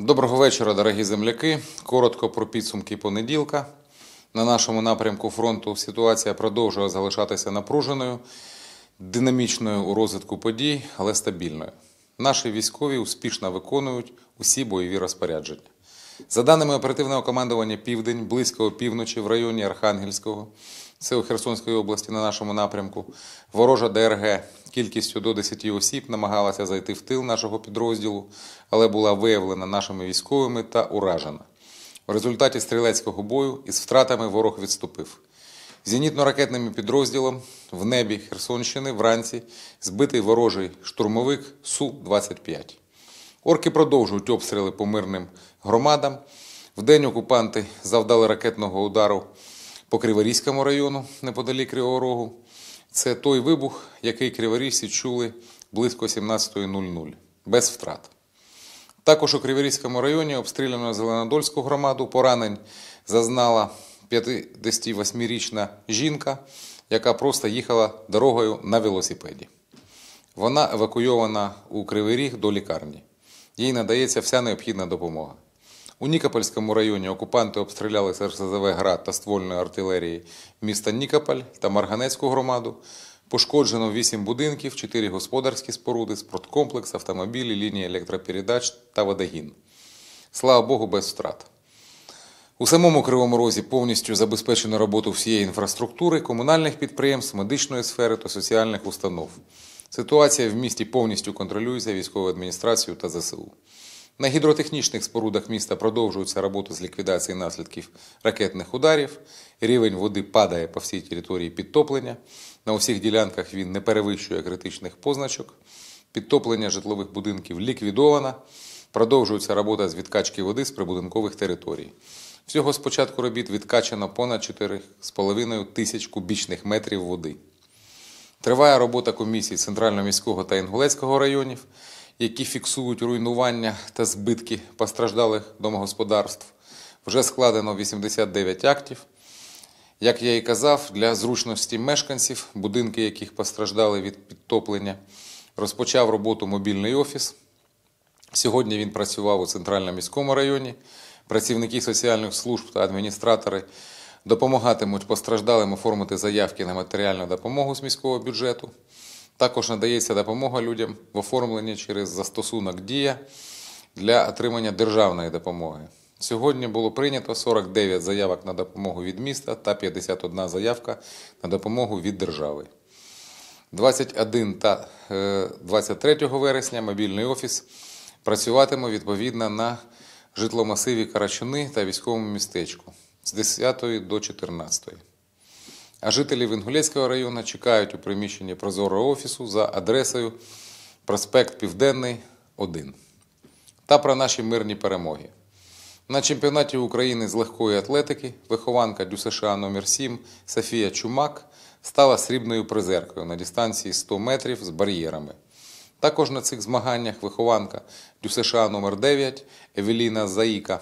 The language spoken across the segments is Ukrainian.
Доброго вечора, дорогі земляки. Коротко про підсумки понеділка. На нашому напрямку фронту ситуація продовжує залишатися напруженою, динамічною у розвитку подій, але стабільною. Наші військові успішно виконують усі бойові розпорядження. За даними оперативного командування Південь, близько опівночі в районі Архангельського сил Херсонської області на нашому напрямку. Ворожа ДРГ кількістю до 10 осіб намагалася зайти в тил нашого підрозділу, але була виявлена нашими військовими та уражена. В результаті стрілецького бою із втратами ворог відступив. Зенітно-ракетним підрозділом в небі Херсонщини вранці збитий ворожий штурмовик Су-25. Орки продовжують обстріли по мирним громадам. В день окупанти завдали ракетного удару по Криворізькому району неподалік Кривого Рогу. Це той вибух, який криворізці чули близько 17.00 без втрат. Також у Криворізькому районі обстріляно Зеленодольську громаду. Поранень зазнала 58-річна жінка, яка просто їхала дорогою на велосипеді. Вона евакуйована у Кривий Ріг до лікарні. Їй надається вся необхідна допомога. У Нікопольському районі окупанти обстріляли з РСЗВ град та ствольної артилерії міста Нікополь та Марганецьку громаду. Пошкоджено 8 будинків, 4 господарські споруди, спорткомплекс, автомобілі, лінії електропередач та водогін. Слава Богу, без втрат. У самому Кривому Розі повністю забезпечено роботу всієї інфраструктури, комунальних підприємств, медичної сфери та соціальних установ. Ситуація в місті повністю контролюється військовою адміністрацією та ЗСУ. На гідротехнічних спорудах міста продовжується робота з ліквідації наслідків ракетних ударів. Рівень води падає по всій території підтоплення. На усіх ділянках він не перевищує критичних позначок. Підтоплення житлових будинків ліквідовано. Продовжується робота з відкачки води з прибудинкових територій. Всього з початку робіт відкачено понад 4,5 тисяч кубічних метрів води. Триває робота комісій центрально міського та Інгулецького районів які фіксують руйнування та збитки постраждалих домогосподарств. Вже складено 89 актів. Як я і казав, для зручності мешканців, будинки яких постраждали від підтоплення, розпочав роботу мобільний офіс. Сьогодні він працював у центральному міському районі. Працівники соціальних служб та адміністратори допомагатимуть постраждалим оформити заявки на матеріальну допомогу з міського бюджету. Також надається допомога людям в оформленні через застосунок Дія для отримання державної допомоги. Сьогодні було прийнято 49 заявок на допомогу від міста та 51 заявка на допомогу від держави. 21 та 23 е, вересня мобільний офіс працюватиме відповідно на житломасиві Карачуни та військовому містечку з 10 до 14. А жителі Венгулецького району чекають у приміщенні прозорого офісу за адресою Проспект Південний, 1 та про наші мирні перемоги. На чемпіонаті України з легкої атлетики вихованка ДЮСШ номер 7 Софія Чумак стала срібною призеркою на дистанції 100 метрів з бар'єрами. Також на цих змаганнях вихованка ДЮСШ номер 9 Евеліна Заїка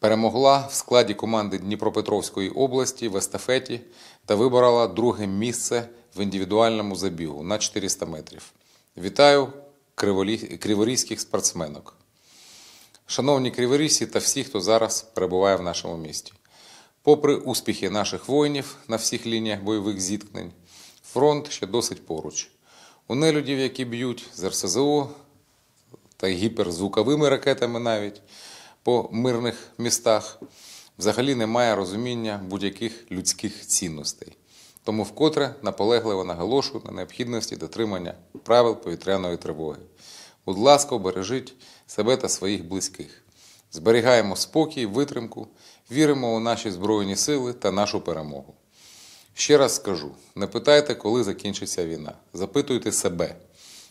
перемогла в складі команди Дніпропетровської області в естафеті та виборола друге місце в індивідуальному забігу на 400 метрів. Вітаю криворізьких спортсменок. Шановні криворісі та всі, хто зараз перебуває в нашому місті. Попри успіхи наших воїнів на всіх лініях бойових зіткнень, фронт ще досить поруч. У нелюдів, які б'ють з РСЗО та гіперзвуковими ракетами навіть, по мирних містах, взагалі немає розуміння будь-яких людських цінностей. Тому вкотре наполегливо наголошую на необхідності дотримання правил повітряної тривоги. Будь ласка, бережіть себе та своїх близьких. Зберігаємо спокій, витримку, віримо у наші Збройні сили та нашу перемогу. Ще раз скажу: не питайте, коли закінчиться війна, запитуйте себе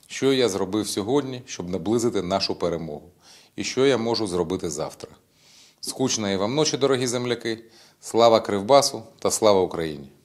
що я зробив сьогодні, щоб наблизити нашу перемогу, і що я можу зробити завтра. Скучної вам ночі, дорогі земляки! Слава Кривбасу та слава Україні!